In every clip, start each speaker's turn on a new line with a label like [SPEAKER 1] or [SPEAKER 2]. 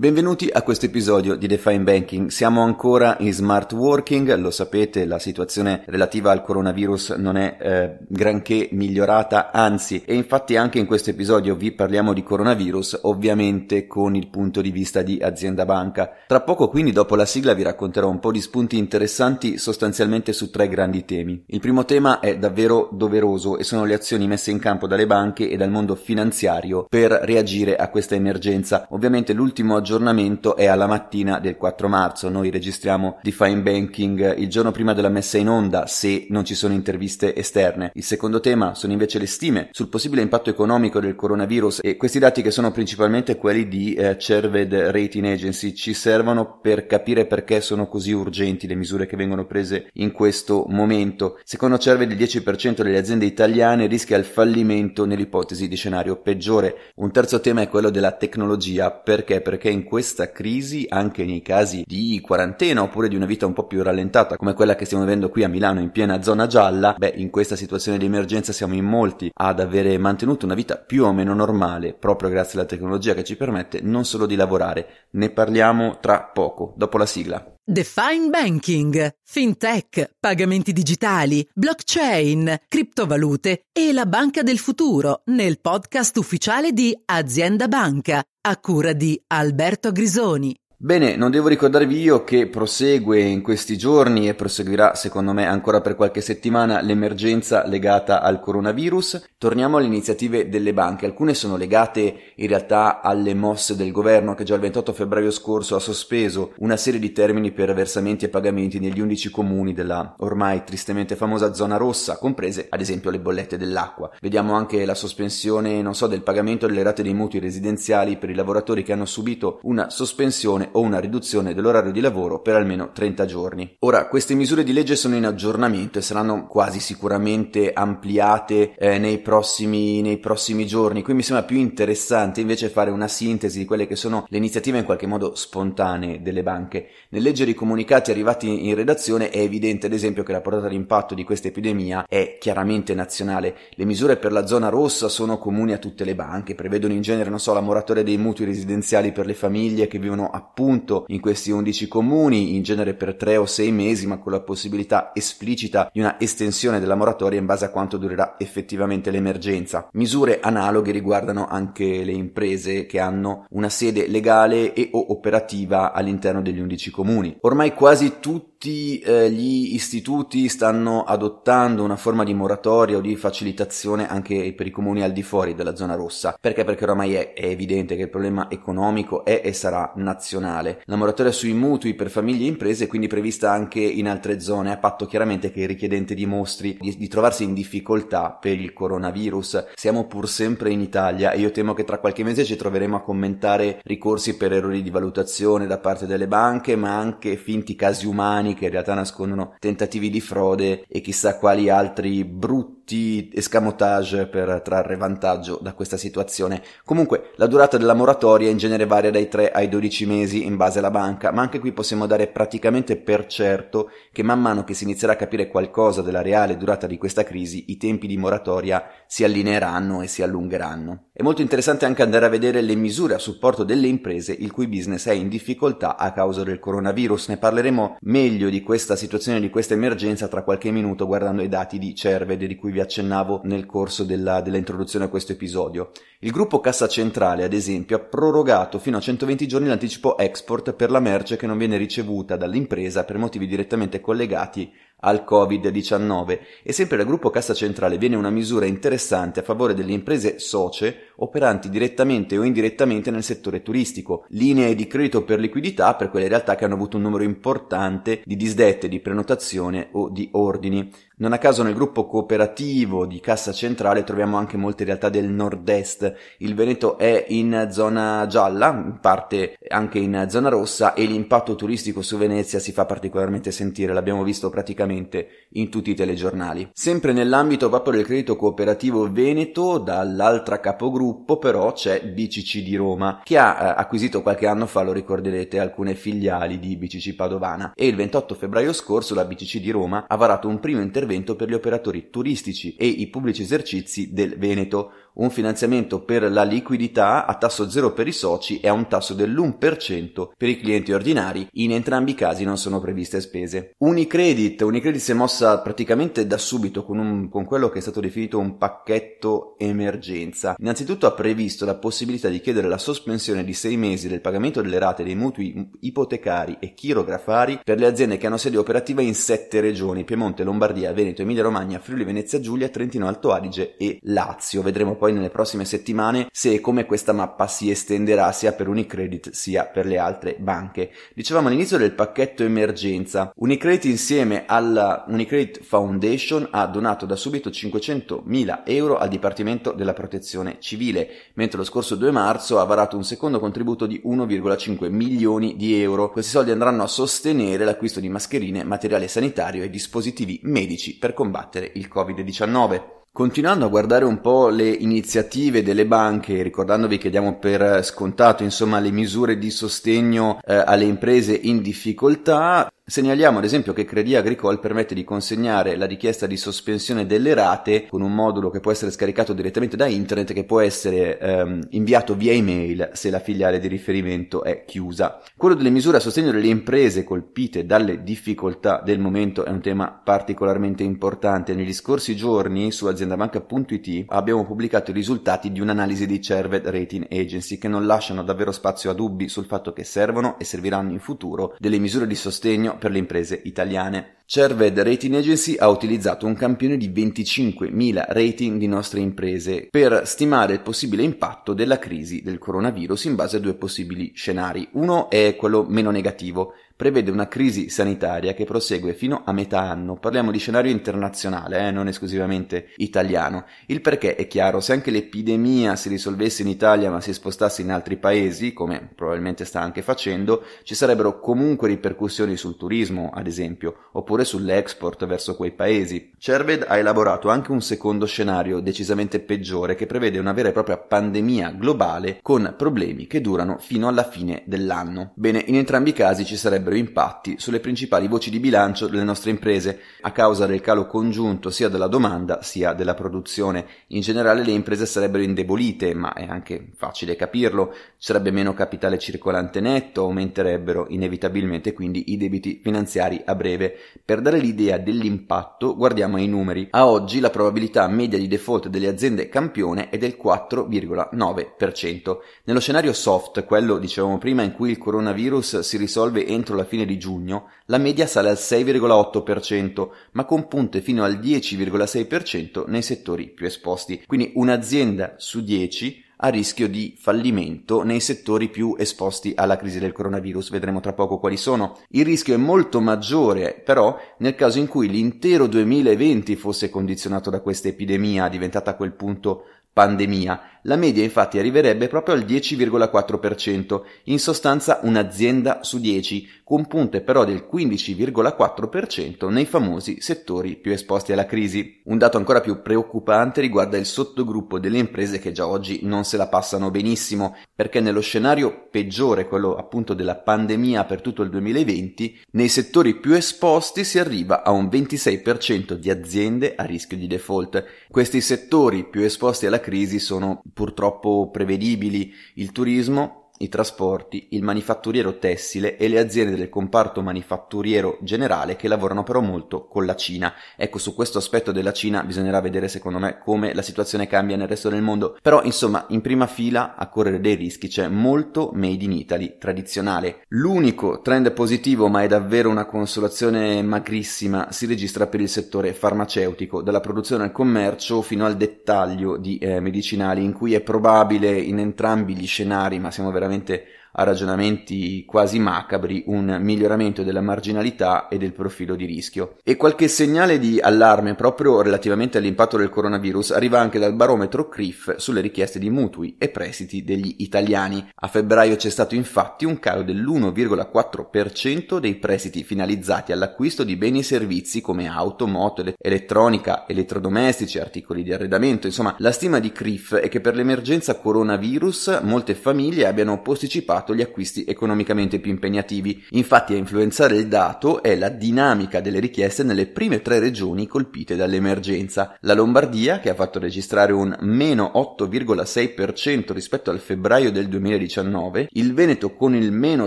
[SPEAKER 1] Benvenuti a questo episodio di Define Banking. Siamo ancora in smart working, lo sapete, la situazione relativa al coronavirus non è eh, granché migliorata, anzi, e infatti anche in questo episodio vi parliamo di coronavirus, ovviamente con il punto di vista di azienda banca. Tra poco, quindi, dopo la sigla vi racconterò un po' di spunti interessanti sostanzialmente su tre grandi temi. Il primo tema è davvero doveroso e sono le azioni messe in campo dalle banche e dal mondo finanziario per reagire a questa emergenza. Ovviamente l'ultimo aggiornamento aggiornamento è alla mattina del 4 marzo. Noi registriamo Define Banking il giorno prima della messa in onda se non ci sono interviste esterne. Il secondo tema sono invece le stime sul possibile impatto economico del coronavirus e questi dati che sono principalmente quelli di eh, Cerved Rating Agency ci servono per capire perché sono così urgenti le misure che vengono prese in questo momento. Secondo Cerved il 10% delle aziende italiane rischia il fallimento nell'ipotesi di scenario peggiore. Un terzo tema è quello della tecnologia, perché? Perché in in questa crisi, anche nei casi di quarantena oppure di una vita un po' più rallentata come quella che stiamo vivendo qui a Milano in piena zona gialla, beh, in questa situazione di emergenza siamo in molti ad avere mantenuto una vita più o meno normale proprio grazie alla tecnologia che ci permette non solo di lavorare, ne parliamo tra poco, dopo la sigla. Define Banking, FinTech, pagamenti digitali, blockchain, criptovalute e la banca del futuro nel podcast ufficiale di Azienda Banca, a cura di Alberto Grisoni. Bene, non devo ricordarvi io che prosegue in questi giorni e proseguirà secondo me ancora per qualche settimana l'emergenza legata al coronavirus. Torniamo alle iniziative delle banche, alcune sono legate in realtà alle mosse del governo che già il 28 febbraio scorso ha sospeso una serie di termini per versamenti e pagamenti negli 11 comuni della ormai tristemente famosa zona rossa, comprese ad esempio le bollette dell'acqua. Vediamo anche la sospensione, non so, del pagamento delle rate dei mutui residenziali per i lavoratori che hanno subito una sospensione o una riduzione dell'orario di lavoro per almeno 30 giorni. Ora, queste misure di legge sono in aggiornamento e saranno quasi sicuramente ampliate eh, nei, prossimi, nei prossimi giorni, qui mi sembra più interessante invece fare una sintesi di quelle che sono le iniziative in qualche modo spontanee delle banche. Nel leggere i comunicati arrivati in redazione è evidente ad esempio che la portata d'impatto di questa epidemia è chiaramente nazionale. Le misure per la zona rossa sono comuni a tutte le banche, prevedono in genere, non so, la moratoria dei mutui residenziali per le famiglie che vivono appunto appunto in questi 11 comuni, in genere per tre o sei mesi, ma con la possibilità esplicita di una estensione della moratoria in base a quanto durerà effettivamente l'emergenza. Misure analoghe riguardano anche le imprese che hanno una sede legale e o operativa all'interno degli 11 comuni. Ormai quasi tutti tutti eh, gli istituti stanno adottando una forma di moratoria o di facilitazione anche per i comuni al di fuori della zona rossa. Perché? Perché oramai è, è evidente che il problema economico è e sarà nazionale. La moratoria sui mutui per famiglie e imprese è quindi prevista anche in altre zone, a patto chiaramente che il richiedente dimostri di, di trovarsi in difficoltà per il coronavirus. Siamo pur sempre in Italia e io temo che tra qualche mese ci troveremo a commentare ricorsi per errori di valutazione da parte delle banche, ma anche finti casi umani umani che in realtà nascondono tentativi di frode e chissà quali altri brutti escamotage per trarre vantaggio da questa situazione. Comunque la durata della moratoria in genere varia dai 3 ai 12 mesi in base alla banca, ma anche qui possiamo dare praticamente per certo che man mano che si inizierà a capire qualcosa della reale durata di questa crisi, i tempi di moratoria si allineeranno e si allungheranno. È molto interessante anche andare a vedere le misure a supporto delle imprese il cui business è in difficoltà a causa del coronavirus. Ne parleremo meglio meglio di questa situazione, di questa emergenza tra qualche minuto guardando i dati di Cerved di cui vi accennavo nel corso della, dell'introduzione a questo episodio. Il gruppo Cassa Centrale, ad esempio, ha prorogato fino a 120 giorni l'anticipo export per la merce che non viene ricevuta dall'impresa per motivi direttamente collegati al Covid-19 e sempre dal gruppo Cassa Centrale viene una misura interessante a favore delle imprese socie operanti direttamente o indirettamente nel settore turistico, linee di credito per liquidità per quelle realtà che hanno avuto un numero importante di disdette, di prenotazione o di ordini. Non a caso nel gruppo cooperativo di Cassa Centrale troviamo anche molte realtà del nord-est. Il Veneto è in zona gialla, in parte anche in zona rossa e l'impatto turistico su Venezia si fa particolarmente sentire, l'abbiamo visto praticamente in tutti i telegiornali. Sempre nell'ambito proprio del credito cooperativo Veneto, dall'altra capogruppo però c'è BCC di Roma, che ha eh, acquisito qualche anno fa, lo ricorderete, alcune filiali di BCC Padovana e il 28 febbraio scorso la BCC di Roma ha varato un primo intervento intervento per gli operatori turistici e i pubblici esercizi del Veneto, un finanziamento per la liquidità a tasso zero per i soci e a un tasso dell'1% per i clienti ordinari, in entrambi i casi non sono previste spese. Unicredit, Unicredit si è mossa praticamente da subito con, un, con quello che è stato definito un pacchetto emergenza. Innanzitutto ha previsto la possibilità di chiedere la sospensione di sei mesi del pagamento delle rate dei mutui ipotecari e chirografari per le aziende che hanno sede operativa in sette regioni, Piemonte, Lombardia, Veneto, Emilia Romagna, Friuli Venezia Giulia, Trentino Alto Adige e Lazio. Vedremo poi nelle prossime settimane se e come questa mappa si estenderà sia per Unicredit sia per le altre banche. Dicevamo all'inizio del pacchetto emergenza, Unicredit insieme alla Unicredit Foundation ha donato da subito 500.000 euro al Dipartimento della Protezione Civile, mentre lo scorso 2 marzo ha varato un secondo contributo di 1,5 milioni di euro. Questi soldi andranno a sostenere l'acquisto di mascherine, materiale sanitario e dispositivi medici per combattere il Covid-19. Continuando a guardare un po' le iniziative delle banche, ricordandovi che diamo per scontato insomma le misure di sostegno eh, alle imprese in difficoltà, Segnaliamo ad esempio che Credit Agricole permette di consegnare la richiesta di sospensione delle rate con un modulo che può essere scaricato direttamente da internet che può essere ehm, inviato via email se la filiale di riferimento è chiusa. Quello delle misure a sostegno delle imprese colpite dalle difficoltà del momento è un tema particolarmente importante. Negli scorsi giorni su aziendabanca.it abbiamo pubblicato i risultati di un'analisi di Cerved Rating Agency che non lasciano davvero spazio a dubbi sul fatto che servono e serviranno in futuro delle misure di sostegno per le imprese italiane. Cerved Rating Agency ha utilizzato un campione di 25.000 rating di nostre imprese per stimare il possibile impatto della crisi del coronavirus in base a due possibili scenari. Uno è quello meno negativo, prevede una crisi sanitaria che prosegue fino a metà anno. Parliamo di scenario internazionale, eh, non esclusivamente italiano. Il perché è chiaro, se anche l'epidemia si risolvesse in Italia ma si spostasse in altri paesi, come probabilmente sta anche facendo, ci sarebbero comunque ripercussioni sul turismo, ad esempio, oppure oppure sull'export verso quei paesi. Cerved ha elaborato anche un secondo scenario decisamente peggiore che prevede una vera e propria pandemia globale con problemi che durano fino alla fine dell'anno. Bene, in entrambi i casi ci sarebbero impatti sulle principali voci di bilancio delle nostre imprese a causa del calo congiunto sia della domanda sia della produzione. In generale le imprese sarebbero indebolite, ma è anche facile capirlo, sarebbe meno capitale circolante netto, aumenterebbero inevitabilmente quindi i debiti finanziari a breve. Per dare l'idea dell'impatto, guardiamo ai numeri. A oggi la probabilità media di default delle aziende campione è del 4,9%. Nello scenario soft, quello dicevamo prima in cui il coronavirus si risolve entro la fine di giugno, la media sale al 6,8%, ma con punte fino al 10,6% nei settori più esposti. Quindi un'azienda su 10 a rischio di fallimento nei settori più esposti alla crisi del coronavirus. Vedremo tra poco quali sono. Il rischio è molto maggiore però nel caso in cui l'intero 2020 fosse condizionato da questa epidemia diventata a quel punto pandemia. La media infatti arriverebbe proprio al 10,4%, in sostanza un'azienda su 10, con punte però del 15,4% nei famosi settori più esposti alla crisi. Un dato ancora più preoccupante riguarda il sottogruppo delle imprese che già oggi non se la passano benissimo, perché nello scenario peggiore, quello appunto della pandemia per tutto il 2020, nei settori più esposti si arriva a un 26% di aziende a rischio di default. Questi settori più esposti alla crisi sono purtroppo prevedibili, il turismo i trasporti, il manifatturiero tessile e le aziende del comparto manifatturiero generale che lavorano però molto con la Cina. Ecco, su questo aspetto della Cina bisognerà vedere secondo me come la situazione cambia nel resto del mondo, però insomma in prima fila a correre dei rischi c'è molto made in Italy tradizionale. L'unico trend positivo, ma è davvero una consolazione magrissima, si registra per il settore farmaceutico, dalla produzione al commercio fino al dettaglio di eh, medicinali in cui è probabile in entrambi gli scenari, ma siamo veramente veramente a ragionamenti quasi macabri un miglioramento della marginalità e del profilo di rischio. E qualche segnale di allarme proprio relativamente all'impatto del coronavirus arriva anche dal barometro CRIF sulle richieste di mutui e prestiti degli italiani. A febbraio c'è stato infatti un calo dell'1,4% dei prestiti finalizzati all'acquisto di beni e servizi come auto, moto, elettronica, elettrodomestici, articoli di arredamento, insomma la stima di CRIF è che per l'emergenza coronavirus molte famiglie abbiano posticipato fatto gli acquisti economicamente più impegnativi. Infatti a influenzare il dato è la dinamica delle richieste nelle prime tre regioni colpite dall'emergenza. La Lombardia, che ha fatto registrare un meno 8,6% rispetto al febbraio del 2019, il Veneto con il meno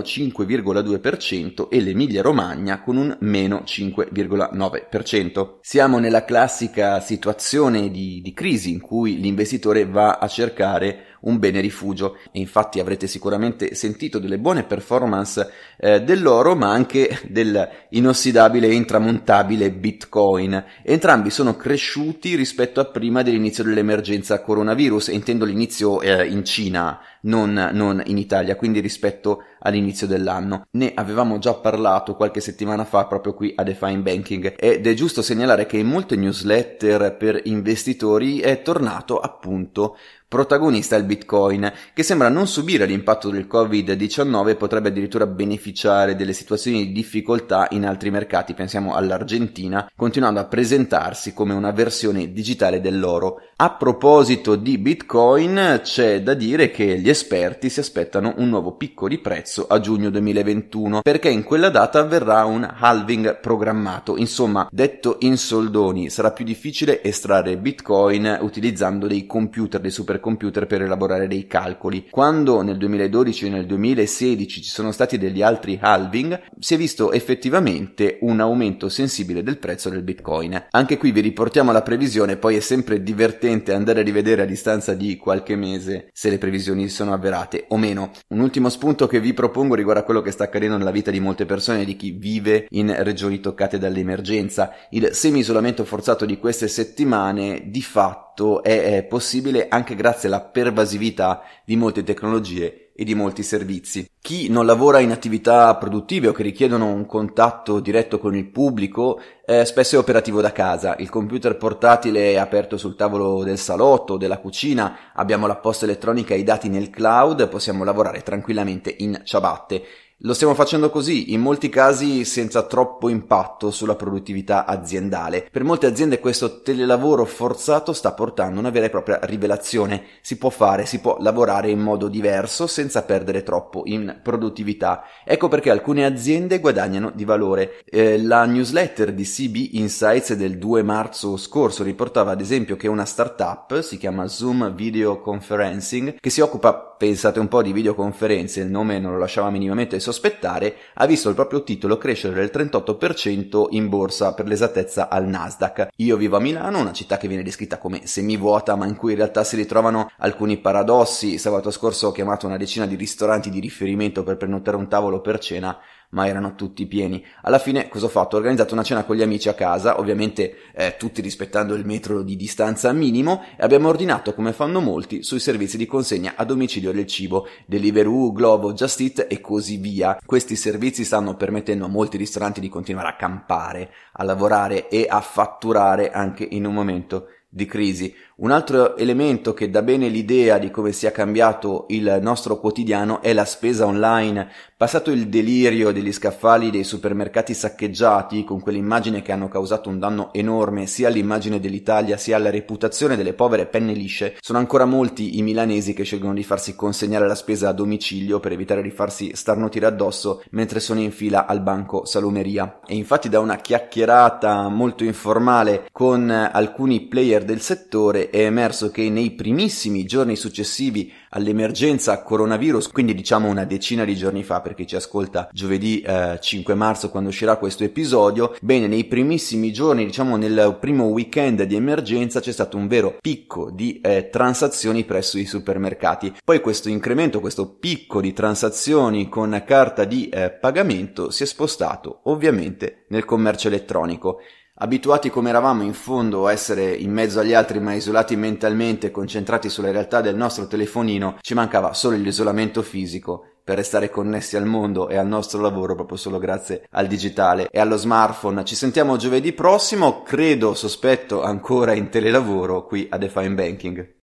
[SPEAKER 1] 5,2% e l'Emilia Romagna con un meno 5,9%. Siamo nella classica situazione di, di crisi in cui l'investitore va a cercare un bene rifugio. E infatti avrete sicuramente sentito delle buone performance eh, dell'oro, ma anche dell'inossidabile e intramontabile Bitcoin. Entrambi sono cresciuti rispetto a prima dell'inizio dell'emergenza coronavirus, intendo l'inizio eh, in Cina, non, non in Italia, quindi rispetto all'inizio dell'anno. Ne avevamo già parlato qualche settimana fa proprio qui a Define Banking ed è giusto segnalare che in molte newsletter per investitori è tornato appunto protagonista il Bitcoin, che sembra non subire l'impatto del Covid-19 e potrebbe addirittura beneficiare delle situazioni di difficoltà in altri mercati, pensiamo all'Argentina, continuando a presentarsi come una versione digitale dell'oro. A proposito di Bitcoin, c'è da dire che gli esperti si aspettano un nuovo picco di prezzo prezzo a giugno 2021 perché in quella data avverrà un halving programmato. Insomma, detto in soldoni, sarà più difficile estrarre Bitcoin utilizzando dei computer, dei supercomputer per elaborare dei calcoli. Quando nel 2012 e nel 2016 ci sono stati degli altri halving, si è visto effettivamente un aumento sensibile del prezzo del Bitcoin. Anche qui vi riportiamo la previsione, poi è sempre divertente andare a rivedere a distanza di qualche mese se le previsioni sono avverate o meno. Un ultimo spunto che vi propongo propongo riguardo quello che sta accadendo nella vita di molte persone, di chi vive in regioni toccate dall'emergenza. Il semi-isolamento forzato di queste settimane di fatto è possibile anche grazie alla pervasività di molte tecnologie e di molti servizi. Chi non lavora in attività produttive o che richiedono un contatto diretto con il pubblico eh, spesso è operativo da casa. Il computer portatile è aperto sul tavolo del salotto, della cucina, abbiamo la posta elettronica e i dati nel cloud, possiamo lavorare tranquillamente in ciabatte. Lo stiamo facendo così, in molti casi senza troppo impatto sulla produttività aziendale. Per molte aziende questo telelavoro forzato sta portando una vera e propria rivelazione. Si può fare, si può lavorare in modo diverso senza perdere troppo in produttività. Ecco perché alcune aziende guadagnano di valore. Eh, la newsletter di CB Insights del 2 marzo scorso riportava ad esempio che una startup si chiama Zoom Video Conferencing che si occupa pensate un po' di videoconferenze, il nome non lo lasciava minimamente sospettare, ha visto il proprio titolo crescere del 38% in borsa, per l'esattezza al Nasdaq. Io vivo a Milano, una città che viene descritta come semivuota, ma in cui in realtà si ritrovano alcuni paradossi. Sabato scorso ho chiamato una decina di ristoranti di riferimento per prenotare un tavolo per cena ma erano tutti pieni. Alla fine cosa ho fatto? Ho organizzato una cena con gli amici a casa, ovviamente eh, tutti rispettando il metro di distanza minimo, e abbiamo ordinato, come fanno molti, sui servizi di consegna a domicilio del cibo, Deliveroo, Globo, Just Eat e così via. Questi servizi stanno permettendo a molti ristoranti di continuare a campare, a lavorare e a fatturare anche in un momento di crisi. Un altro elemento che dà bene l'idea di come sia cambiato il nostro quotidiano è la spesa online. Passato il delirio degli scaffali dei supermercati saccheggiati, con quell'immagine che hanno causato un danno enorme sia all'immagine dell'Italia sia alla reputazione delle povere penne lisce, sono ancora molti i milanesi che scelgono di farsi consegnare la spesa a domicilio per evitare di farsi starnutire addosso mentre sono in fila al banco salumeria. E infatti da una chiacchierata molto informale con alcuni player del settore è emerso che nei primissimi giorni successivi all'emergenza coronavirus, quindi diciamo una decina di giorni fa per chi ci ascolta giovedì eh, 5 marzo quando uscirà questo episodio, bene, nei primissimi giorni, diciamo nel primo weekend di emergenza c'è stato un vero picco di eh, transazioni presso i supermercati. Poi questo incremento, questo picco di transazioni con carta di eh, pagamento si è spostato ovviamente nel commercio elettronico. Abituati come eravamo in fondo a essere in mezzo agli altri ma isolati mentalmente concentrati sulla realtà del nostro telefonino, ci mancava solo l'isolamento fisico per restare connessi al mondo e al nostro lavoro proprio solo grazie al digitale e allo smartphone. Ci sentiamo giovedì prossimo, credo, sospetto, ancora in telelavoro qui a Define Banking.